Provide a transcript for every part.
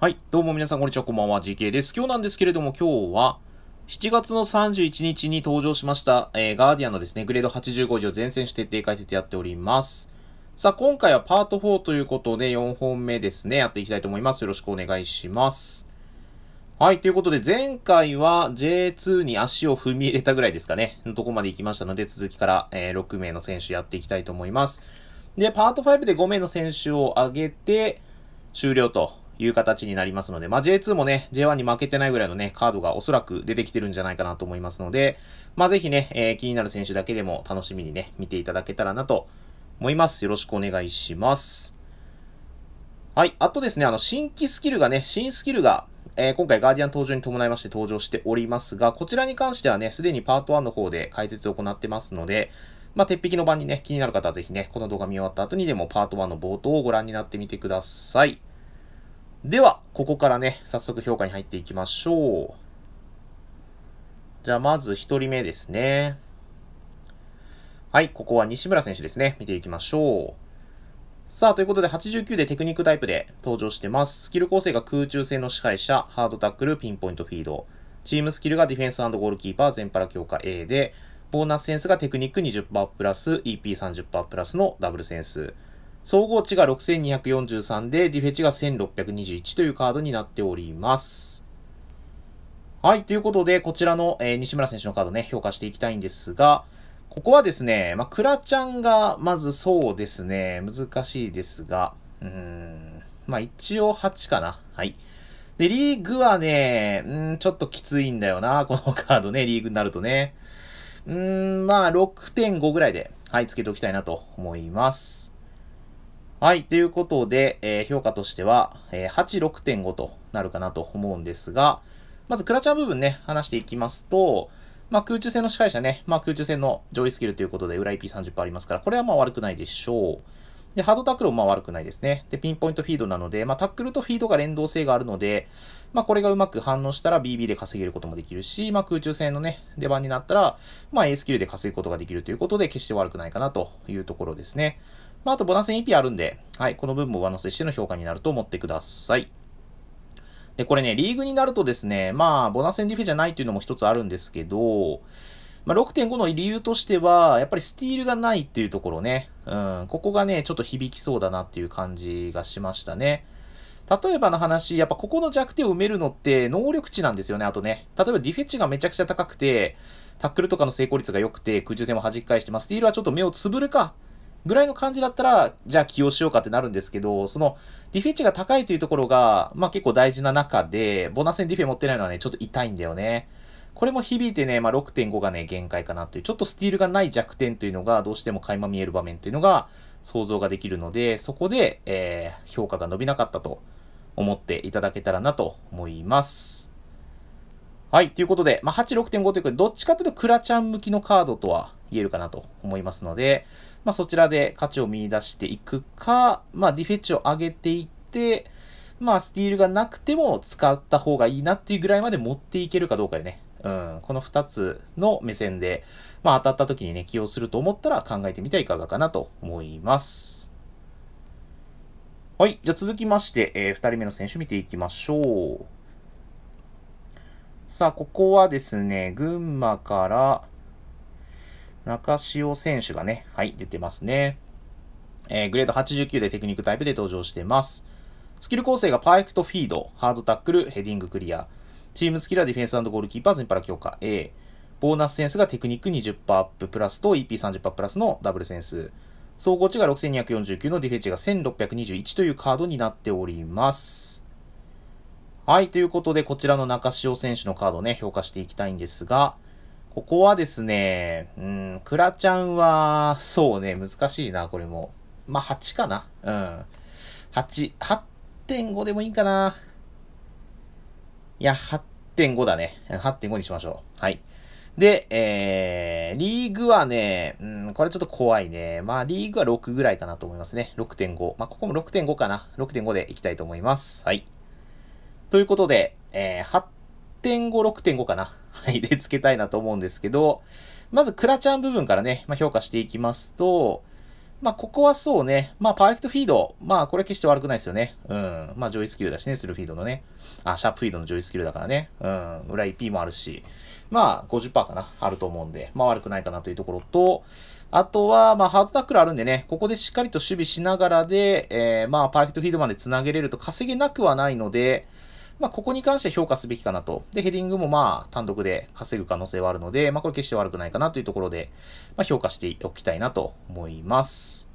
はい。どうも皆さん、こんにちは。こんばんは。GK です。今日なんですけれども、今日は、7月の31日に登場しました、えー、ガーディアンのですね、グレード85以上全選手徹底解説やっております。さあ、今回はパート4ということで、4本目ですね、やっていきたいと思います。よろしくお願いします。はい。ということで、前回は J2 に足を踏み入れたぐらいですかね、のとこまで行きましたので、続きから、えー、6名の選手やっていきたいと思います。で、パート5で5名の選手を挙げて、終了という形になりますので、まあ、J2 もね、J1 に負けてないぐらいのね、カードがおそらく出てきてるんじゃないかなと思いますので、まあ、ぜひね、えー、気になる選手だけでも楽しみにね、見ていただけたらなと思います。よろしくお願いします。はい。あとですね、あの、新規スキルがね、新スキルが、えー、今回ガーディアン登場に伴いまして登場しておりますが、こちらに関してはね、すでにパート1の方で解説を行ってますので、まあ、鉄壁の版にね、気になる方はぜひね、この動画見終わった後にでもパート1の冒頭をご覧になってみてください。では、ここからね、早速評価に入っていきましょう。じゃあ、まず一人目ですね。はい、ここは西村選手ですね。見ていきましょう。さあ、ということで89でテクニックタイプで登場してます。スキル構成が空中戦の支配者、ハードタックル、ピンポイントフィード。チームスキルがディフェンスゴールキーパー、全パラ強化 A で、ボーナスセンスがテクニック20%プラス、EP30% プラスのダブルセンス。総合値が6243で、ディフェチが1621というカードになっております。はい、ということで、こちらの、えー、西村選手のカードね、評価していきたいんですが、ここはですね、まあ、クラちゃんが、まずそうですね、難しいですが、うーん、まあ、一応8かな。はい。で、リーグはね、うん、ちょっときついんだよな、このカードね、リーグになるとね。うーん、まあ、6.5ぐらいで、はい、つけておきたいなと思います。はい。ということで、えー、評価としては、えー、8、6.5となるかなと思うんですが、まずクラチャー部分ね、話していきますと、まあ、空中戦の司会者ね、まあ、空中戦の上位スキルということで、裏 IP30% ありますから、これはまあ悪くないでしょう。で、ハードタックルもまあ悪くないですね。で、ピンポイントフィードなので、まあ、タックルとフィードが連動性があるので、まあ、これがうまく反応したら BB で稼げることもできるし、まあ、空中戦のね、出番になったら、まあ、A スキルで稼ぐことができるということで、決して悪くないかなというところですね。まあ、あとボーナス EP あるんで、はい、この分も上乗せしての評価になると思ってください。で、これね、リーグになるとですね、まあ、ボナセンディフェじゃないというのも一つあるんですけど、まあ、6.5の理由としては、やっぱりスティールがないっていうところね。うん、ここがね、ちょっと響きそうだなっていう感じがしましたね。例えばの話、やっぱここの弱点を埋めるのって能力値なんですよね、あとね。例えばディフェ値がめちゃくちゃ高くて、タックルとかの成功率が良くて、空中戦も弾き返してます。スティールはちょっと目をつぶるか、ぐらいの感じだったら、じゃあ起用しようかってなるんですけど、その、ディフェンチが高いというところが、まあ結構大事な中で、ボナセンディフェ持ってないのはね、ちょっと痛いんだよね。これも響いてね、まあ、6.5がね、限界かなという、ちょっとスティールがない弱点というのが、どうしても垣間見える場面というのが想像ができるので、そこで、えー、評価が伸びなかったと思っていただけたらなと思います。はい、ということで、まあ、8、6.5というか、どっちかというとクラちゃん向きのカードとは言えるかなと思いますので、まあ、そちらで価値を見出していくか、まあ、ディフェッチを上げていって、まあ、スティールがなくても使った方がいいなっていうぐらいまで持っていけるかどうかでね。うん、この二つの目線で、まあ、当たった時にね、起用すると思ったら考えてみてはいかがかなと思います。はい。じゃあ続きまして、えー、人目の選手見ていきましょう。さあ、ここはですね、群馬から、中潮選手がね、はい、出てますね。えー、グレード89でテクニックタイプで登場してます。スキル構成がパーフェクトフィード、ハードタックル、ヘディングクリア。チームスキルはディフェンスゴールキーパー全パラ強化 A。ボーナスセンスがテクニック20%アッププラスと EP30% プラスのダブルセンス。総合値が6249のディフェンチが1621というカードになっております。はい、ということでこちらの中潮選手のカードをね、評価していきたいんですが、ここはですね、うん、クラちゃんは、そうね、難しいな、これも。まあ、8かな。うん。8、8.5でもいいかな。いや、8.5だね。8.5にしましょう。はい。で、えー、リーグはね、うん、これちょっと怖いね。まあ、リーグは6ぐらいかなと思いますね。6.5。まあ、ここも6.5かな。6.5でいきたいと思います。はい。ということで、えー、8.5、6.5かな。はい、で、つけたいなと思うんですけど、まず、クラチャン部分からね、まあ、評価していきますと、まあ、ここはそうね、まあ、パーフェクトフィード、まあ、これ決して悪くないですよね。うん。まあ、上位スキルだしね、スルフィードのね。あ、シャープフィードの上位スキルだからね。うん。裏 EP もあるし、まあ、50%かな、あると思うんで、まあ、悪くないかなというところと、あとは、まあ、ハードタックルあるんでね、ここでしっかりと守備しながらで、えー、まあ、パーフェクトフィードまで繋げれると稼げなくはないので、まあ、ここに関して評価すべきかなと。で、ヘディングもまあ、単独で稼ぐ可能性はあるので、まあ、これ決して悪くないかなというところで、まあ、評価しておきたいなと思います。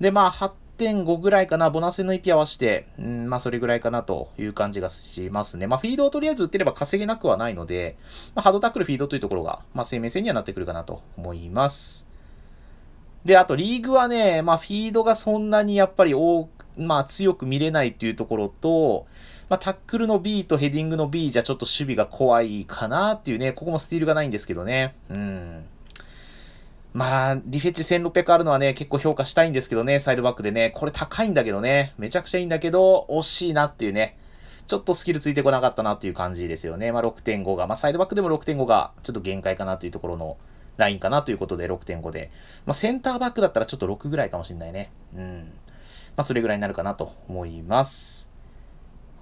で、まあ、8 5ぐらいかな、ボナスの息合わして、うん、まあそれぐらいかなという感じがしますね。まあフィードをとりあえず打ってれば稼げなくはないので、まあ、ハードタックルフィードというところが、まあ生命線にはなってくるかなと思います。で、あとリーグはね、まあフィードがそんなにやっぱり多まあ、強く見れないっていうところと、まあ、タックルの B とヘディングの B じゃちょっと守備が怖いかなっていうね、ここもスティールがないんですけどね。うん。まあ、ディフェッチ1600あるのはね、結構評価したいんですけどね、サイドバックでね。これ高いんだけどね、めちゃくちゃいいんだけど、惜しいなっていうね。ちょっとスキルついてこなかったなっていう感じですよね。まあ、6.5が、まあ、サイドバックでも6.5がちょっと限界かなというところのラインかなということで6.5で。まあ、センターバックだったらちょっと6ぐらいかもしれないね。うん。まあ、それぐらいになるかなと思います。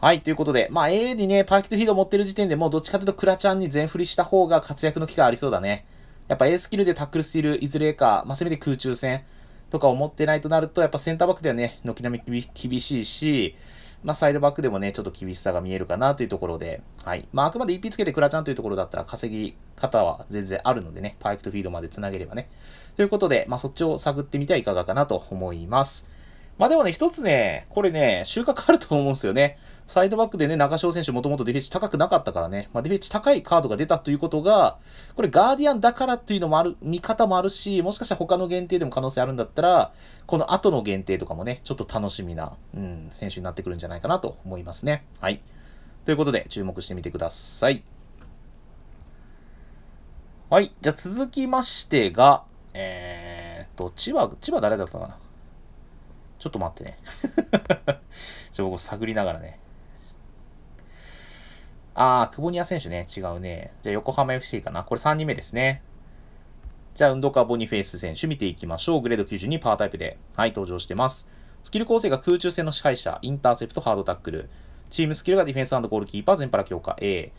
はい。ということで、まあ、A にね、パーキットヒード持ってる時点でもうどっちかというとクラちゃんに全振りした方が活躍の機会ありそうだね。やっぱ A スキルでタックルスティール、いずれか、まあ、せめて空中戦とかを持ってないとなると、やっぱセンターバックではね、軒並み厳しいし、まあ、サイドバックでもね、ちょっと厳しさが見えるかなというところで、はい。まあ、あくまで1 p つけてクラちゃんというところだったら稼ぎ方は全然あるのでね、パーフェクトフィードまで繋げればね。ということで、まあ、そっちを探ってみてはいかがかなと思います。まあでもね、一つね、これね、収穫あると思うんですよね。サイドバックでね、中翔選手もともとディフェンス高くなかったからね、まあ、ディフェンス高いカードが出たということが、これガーディアンだからっていうのもある、見方もあるし、もしかしたら他の限定でも可能性あるんだったら、この後の限定とかもね、ちょっと楽しみな、うん、選手になってくるんじゃないかなと思いますね。はい。ということで、注目してみてください。はい。じゃあ続きましてが、えーと、千葉、千葉誰だったかなちょっと待ってね。ちょ、僕探りながらね。あー、久保ニア選手ね。違うね。じゃあ、横浜 FC かな。これ3人目ですね。じゃあ、運動家ボニフェイス選手見ていきましょう。グレード92パータイプで、はい、登場してます。スキル構成が空中戦の支配者、インターセプト、ハードタックル。チームスキルがディフェンスゴールキーパー、全パラ強化 A。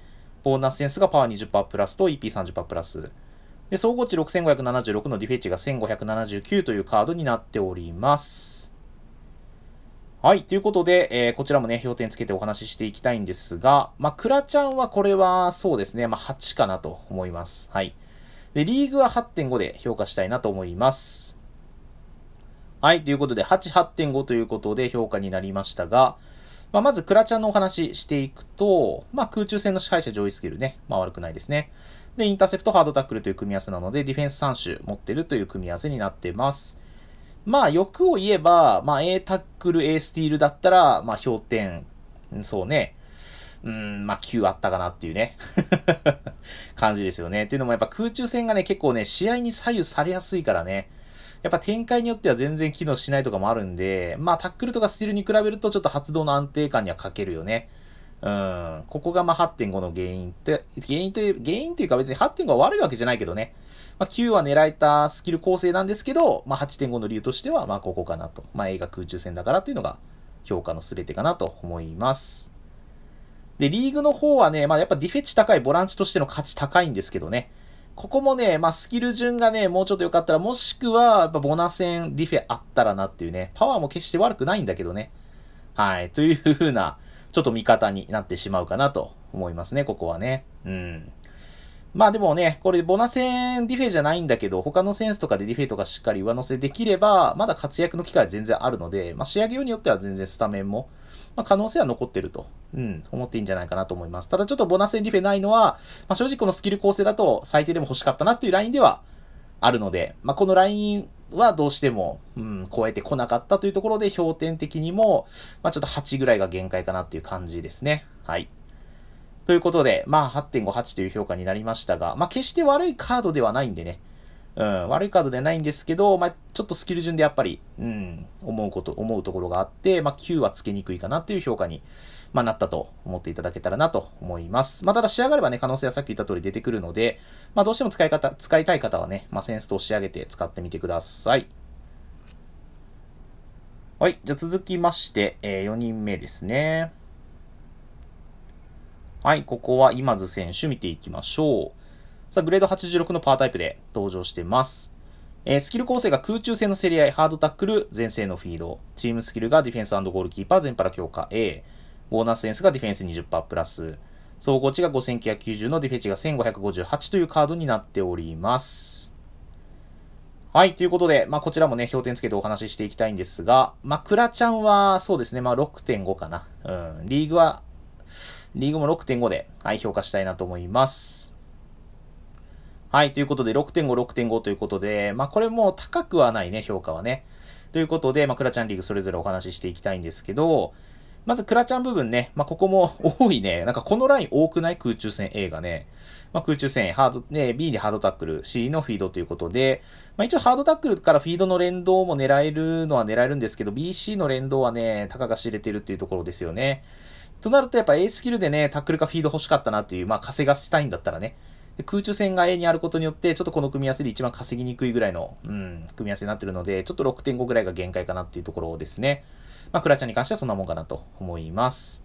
ボーナスセンスがパワー20%プラスと EP30% プラス。で、総合値6576のディフェッチが1579というカードになっております。はい。ということで、えー、こちらもね、評点つけてお話ししていきたいんですが、まあ、クラちゃんはこれは、そうですね、まあ、8かなと思います。はい。で、リーグは8.5で評価したいなと思います。はい。ということで、8、8.5ということで評価になりましたが、まあ、まず、クラちゃんのお話していくと、まあ、空中戦の支配者上位スキルね、まあ、悪くないですね。で、インターセプト、ハードタックルという組み合わせなので、ディフェンス3種持ってるという組み合わせになってます。まあ欲を言えば、まあ A タックル、A スティールだったら、まあ氷点、そうね。うん、まあ9あったかなっていうね 感じですよね。っていうのもやっぱ空中戦がね、結構ね、試合に左右されやすいからね。やっぱ展開によっては全然機能しないとかもあるんで、まあタックルとかスティールに比べるとちょっと発動の安定感には欠けるよね。うん、ここがま8.5の原因って、原因という、原因というか別に8.5は悪いわけじゃないけどね。まあ、9は狙えたスキル構成なんですけど、まあ、8.5の理由としては、まここかなと。まあ、映画空中戦だからというのが評価の全てかなと思います。で、リーグの方はね、まあ、やっぱディフェチ高いボランチとしての価値高いんですけどね。ここもね、まあ、スキル順がね、もうちょっと良かったら、もしくは、やっぱボナ戦、ディフェあったらなっていうね、パワーも決して悪くないんだけどね。はい、という風な、ちょっと味方になってしまうかなと思いますね、ここはね。うん。まあでもね、これボナ戦ディフェじゃないんだけど、他のセンスとかでディフェとかしっかり上乗せできれば、まだ活躍の機会は全然あるので、まあ仕上げようによっては全然スタメンも、まあ可能性は残ってると、うん、思っていいんじゃないかなと思います。ただちょっとボナ戦ディフェないのは、まあ正直このスキル構成だと最低でも欲しかったなっていうラインではあるので、まあこのラインはどうしても、うん、超えてこなかったというところで、評点的にも、まあ、ちょっと8ぐらいが限界かなっていう感じですね。はい。ということで、まあ、8.58という評価になりましたが、まあ、決して悪いカードではないんでね、うん、悪いカードではないんですけど、まあ、ちょっとスキル順でやっぱり、うん、思うこと、思うところがあって、まあ、9はつけにくいかなっていう評価に、まあ、なったと思っていただけたらなと思います。まあ、ただ仕上がればね、可能性はさっき言った通り出てくるので、まあ、どうしても使い方、使いたい方はね、まあ、センスと仕上げて使ってみてください。はい、じゃあ続きまして、えー、4人目ですね。はい、ここは今津選手見ていきましょう。さあ、グレード86のパワータイプで登場してます。えー、スキル構成が空中戦の競り合い、ハードタックル、前世のフィード。チームスキルがディフェンスゴールキーパー、全パラ強化 A。ボーナスセンスがディフェンス20%プラス。総合値が5990のディフェンスが1558というカードになっております。はい。ということで、まあ、こちらもね、評点つけてお話ししていきたいんですが、まあ、クラちゃんは、そうですね、まあ、6.5かな。うん。リーグは、リーグも6.5で、はい、評価したいなと思います。はい、ということで、6.5、6.5ということで、まあ、これも高くはないね、評価はね。ということで、まあ、クラチャンリーグそれぞれお話ししていきたいんですけど、まず、クラチャン部分ね、まあ、ここも 多いね。なんか、このライン多くない空中戦 A がね。まあ、空中戦、ハード、ね、B にハードタックル、C のフィードということで、まあ、一応ハードタックルからフィードの連動も狙えるのは狙えるんですけど、BC の連動はね、たかが知れてるっていうところですよね。となると、やっぱ A スキルでね、タックルかフィード欲しかったなっていう、まあ、稼がせたいんだったらね。空中戦が A にあることによって、ちょっとこの組み合わせで一番稼ぎにくいぐらいの、うん、組み合わせになってるので、ちょっと6.5ぐらいが限界かなっていうところですね。まあ、クラちゃんに関してはそんなもんかなと思います。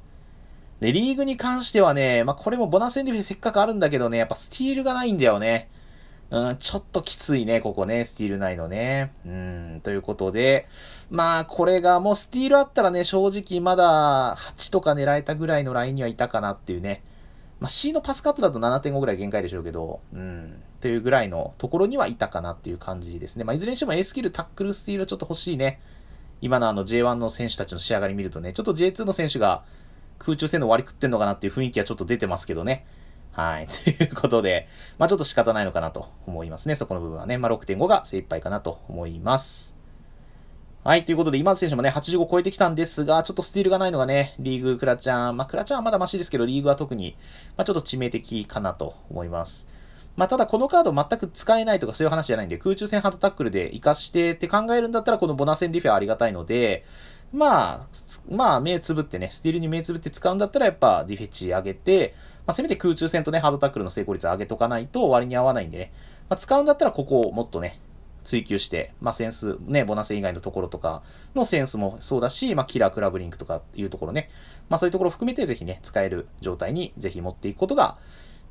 で、リーグに関してはね、まあ、これもボナセンディフせっかくあるんだけどね、やっぱスティールがないんだよね。うん、ちょっときついね、ここね、スティールないのね。うん、ということで、まあ、これがもうスティールあったらね、正直まだ8とか狙えたぐらいのラインにはいたかなっていうね。まあ、C のパスカットだと7.5ぐらい限界でしょうけど、うん、というぐらいのところにはいたかなっていう感じですね。まあ、いずれにしても A スキル、タックル、スティールはちょっと欲しいね。今のあの J1 の選手たちの仕上がり見るとね、ちょっと J2 の選手が空中戦の割り食ってんのかなっていう雰囲気はちょっと出てますけどね。はい。ということで、まあちょっと仕方ないのかなと思いますね。そこの部分はね。まあ6.5が精一杯かなと思います。はい、ということで、今津選手もね、85超えてきたんですが、ちょっとスティールがないのがね、リーグ、クラちゃん、まあ、クラちゃんはまだマシですけど、リーグは特に、まあ、ちょっと致命的かなと思います。まあ、ただこのカード全く使えないとかそういう話じゃないんで、空中戦ハードタックルで活かしてって考えるんだったら、このボナセンリフェはありがたいので、まあ、まあ、目つぶってね、スティールに目つぶって使うんだったら、やっぱディフェチ上げて、まあ、せめて空中戦とね、ハードタックルの成功率上げとかないと割に合わないんでね、まあ、使うんだったらここをもっとね、追求して、まあ、センス、ね、ボナセ以外のところとかのセンスもそうだし、まあ、キラークラブリンクとかいうところね、まあ、そういうところを含めてぜひね、使える状態にぜひ持っていくことが、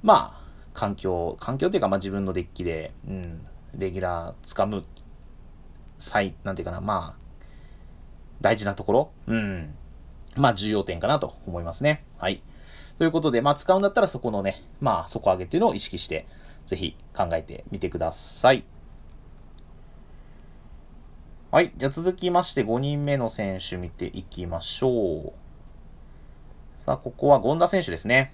まあ、環境、環境というか、まあ、自分のデッキで、うん、レギュラー掴む際、なんていうかな、まあ、大事なところ、うん、まあ、重要点かなと思いますね。はい。ということで、まあ、使うんだったらそこのね、まあ、底上げっていうのを意識して、ぜひ考えてみてください。はい。じゃあ続きまして5人目の選手見ていきましょう。さあ、ここは権田選手ですね。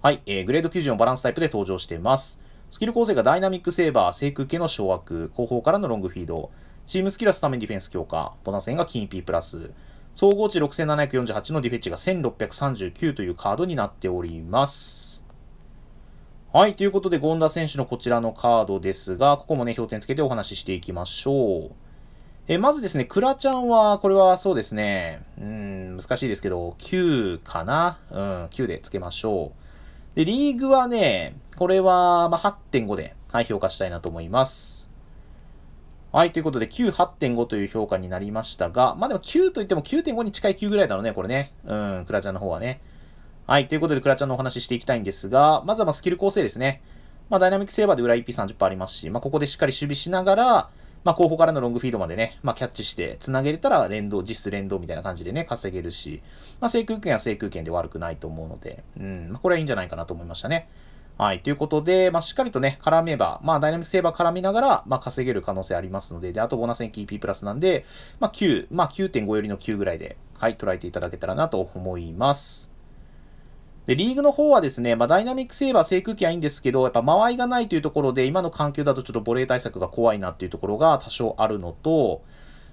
はい。えー、グレード90のバランスタイプで登場しています。スキル構成がダイナミックセーバー、制空系の掌握、後方からのロングフィード、チームスキルはスタメンディフェンス強化、ボナセンが金 P プラス、総合値6748のディフェッチが1639というカードになっております。はい。ということで、権田選手のこちらのカードですが、ここもね、評点つけてお話ししていきましょう。え、まずですね、クラちゃんは、これはそうですね、うん、難しいですけど、9かなうん、9でつけましょう。で、リーグはね、これは、まあ、8.5で、はい、評価したいなと思います。はい、ということで、9、8.5という評価になりましたが、まあ、でも9といっても9.5に近い9ぐらいだろうね、これね。うん、クラちゃんの方はね。はい。ということで、クラちゃんのお話ししていきたいんですが、まずはまスキル構成ですね。まあ、ダイナミックセーバーで裏 EP30% ありますし、まあ、ここでしっかり守備しながら、まあ、後方からのロングフィードまでね、まあ、キャッチして、繋げれたら連動、実質連動みたいな感じでね、稼げるし、まあ、制空権は制空権で悪くないと思うので、うん、まあ、これはいいんじゃないかなと思いましたね。はい。ということで、まあ、しっかりとね、絡めば、まあ、ダイナミックセーバー絡みながら、まあ、稼げる可能性ありますので、で、あと、ボーナスに KP プラスなんで、まあ、9、まあ、9.5よりの9ぐらいで、はい、捉えていただけたらなと思います。で、リーグの方はですね、まあ、ダイナミックセーバー、制空機はいいんですけど、やっぱ間合いがないというところで、今の環境だとちょっとボレー対策が怖いなっていうところが多少あるのと、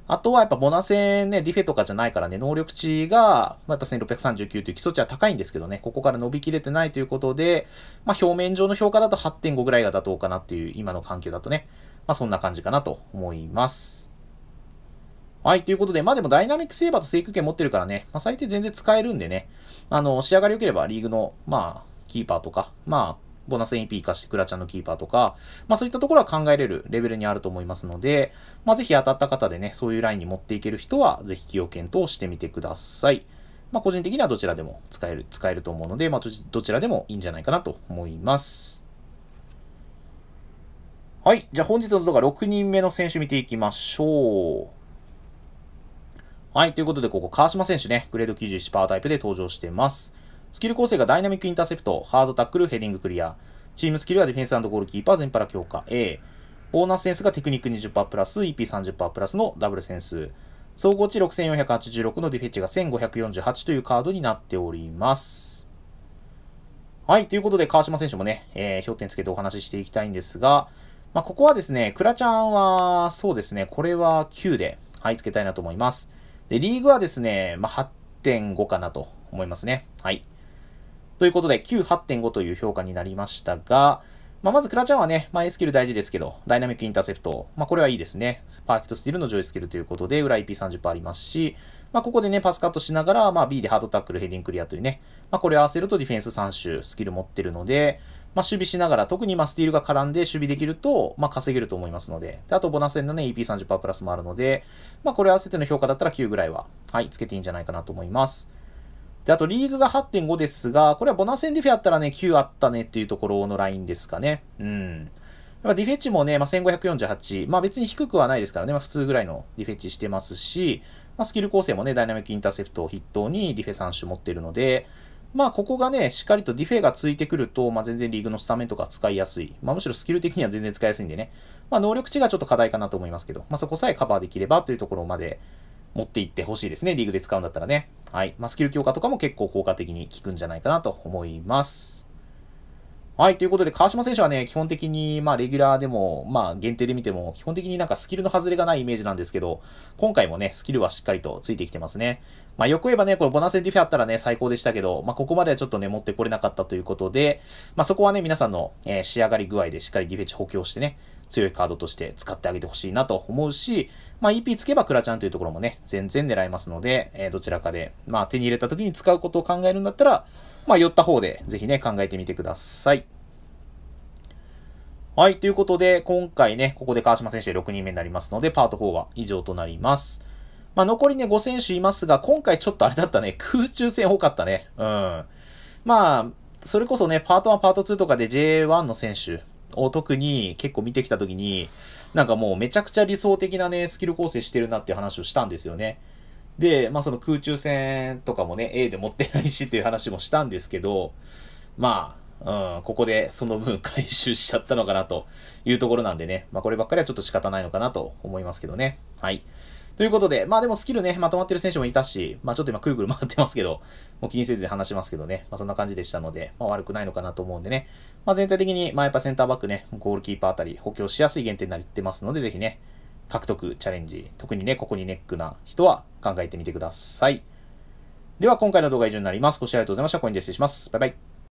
あとはやっぱボナセンね、ディフェとかじゃないからね、能力値が、まあ、やっぱ1639という基礎値は高いんですけどね、ここから伸びきれてないということで、まあ、表面上の評価だと8.5ぐらいが妥当かなっていう、今の環境だとね、まあ、そんな感じかなと思います。はい、ということで、まあでもダイナミックセーバーと制空権持ってるからね、まあ最低全然使えるんでね、あの、仕上がり良ければリーグの、まあ、キーパーとか、まあ、ボナス NP 化してクラちゃんのキーパーとか、まあそういったところは考えれるレベルにあると思いますので、まあぜひ当たった方でね、そういうラインに持っていける人は、ぜひ起用検討してみてください。まあ個人的にはどちらでも使える、使えると思うので、まあどちらでもいいんじゃないかなと思います。はい。じゃあ本日の動画6人目の選手見ていきましょう。はい、ということで、ここ、川島選手ね、グレード91パワータイプで登場してます。スキル構成がダイナミックインターセプト、ハードタックル、ヘディングクリア。チームスキルはディフェンスゴールキーパー、全パラ強化 A。ボーナスセンスがテクニック20%プラス、EP30% プラスのダブルセンス。総合値6486のディフェッチが1548というカードになっております。はい、ということで川島選手もね、えー、氷点つけてお話ししていきたいんですが、まあ、ここはですね、クラちゃんは、そうですね、これは9で、はい、つけたいなと思います。で、リーグはですね、まあ、8.5かなと思いますね。はい。ということで、9.8.5という評価になりましたが、まあ、まずクラチャンはね、まあ、スキル大事ですけど、ダイナミックインターセプト、まあ、これはいいですね。パーフェクトスティールの上位スキルということで、裏 i p 3 0ありますし、まあ、ここでね、パスカットしながら、まあ、B でハードタックル、ヘディングクリアというね、まあ、これを合わせるとディフェンス3種スキル持ってるので、まあ、守備しながら、特にまあスティールが絡んで守備できると、まあ、稼げると思いますので、であとボナス円のね、EP30% プラスもあるので、まあ、これ合わせての評価だったら9ぐらいは、はい、つけていいんじゃないかなと思います。で、あとリーグが8.5ですが、これはボナセンディフェあったらね、9あったねっていうところのラインですかね。うん。やっディフェッチもね、まあ、1548、まあ別に低くはないですからね、まあ普通ぐらいのディフェッチしてますし、まあ、スキル構成もね、ダイナミックインターセプトを筆頭にディフェ3種持ってるので、まあ、ここがね、しっかりとディフェがついてくると、まあ、全然リーグのスタメンとか使いやすい。まあ、むしろスキル的には全然使いやすいんでね。まあ、能力値がちょっと課題かなと思いますけど、まあ、そこさえカバーできればというところまで持っていってほしいですね。リーグで使うんだったらね。はい。まあ、スキル強化とかも結構効果的に効くんじゃないかなと思います。はい、ということで、川島選手はね、基本的に、まあ、レギュラーでも、まあ、限定で見ても、基本的になんかスキルの外れがないイメージなんですけど、今回もね、スキルはしっかりとついてきてますね。まあ、よく言えばね、このボナセンディフェあったらね、最高でしたけど、まあ、ここまではちょっとね、持ってこれなかったということで、まあ、そこはね、皆さんの、えー、仕上がり具合でしっかりディフェチ補強してね、強いカードとして使ってあげてほしいなと思うし、まあ、EP つけばクラちゃんというところもね、全然狙えますので、えー、どちらかで、まあ、手に入れた時に使うことを考えるんだったら、まあ、寄った方で、ぜひね、考えてみてください。はい。ということで、今回ね、ここで川島選手6人目になりますので、パート4は以上となります。まあ、残りね、5選手いますが、今回ちょっとあれだったね、空中戦多かったね。うん。まあ、それこそね、パート1、パート2とかで J1 の選手を特に結構見てきたときに、なんかもうめちゃくちゃ理想的なね、スキル構成してるなっていう話をしたんですよね。で、まあその空中戦とかもね、A で持ってないしっていう話もしたんですけど、まあ、うん、ここでその分 回収しちゃったのかなというところなんでね、まあこればっかりはちょっと仕方ないのかなと思いますけどね。はい。ということで、まあでもスキルね、まとまってる選手もいたし、まあちょっと今くるくる回ってますけど、もう気にせずに話しますけどね、まあそんな感じでしたので、まあ悪くないのかなと思うんでね、まあ全体的に、まあやっぱセンターバックね、ゴールキーパーあたり補強しやすい限定になってますので、ぜひね、獲得チャレンジ、特にね、ここにネックな人は考えてみてください。では、今回の動画は以上になります。ご視聴ありがとうございました。コインで失礼します。バイバイ。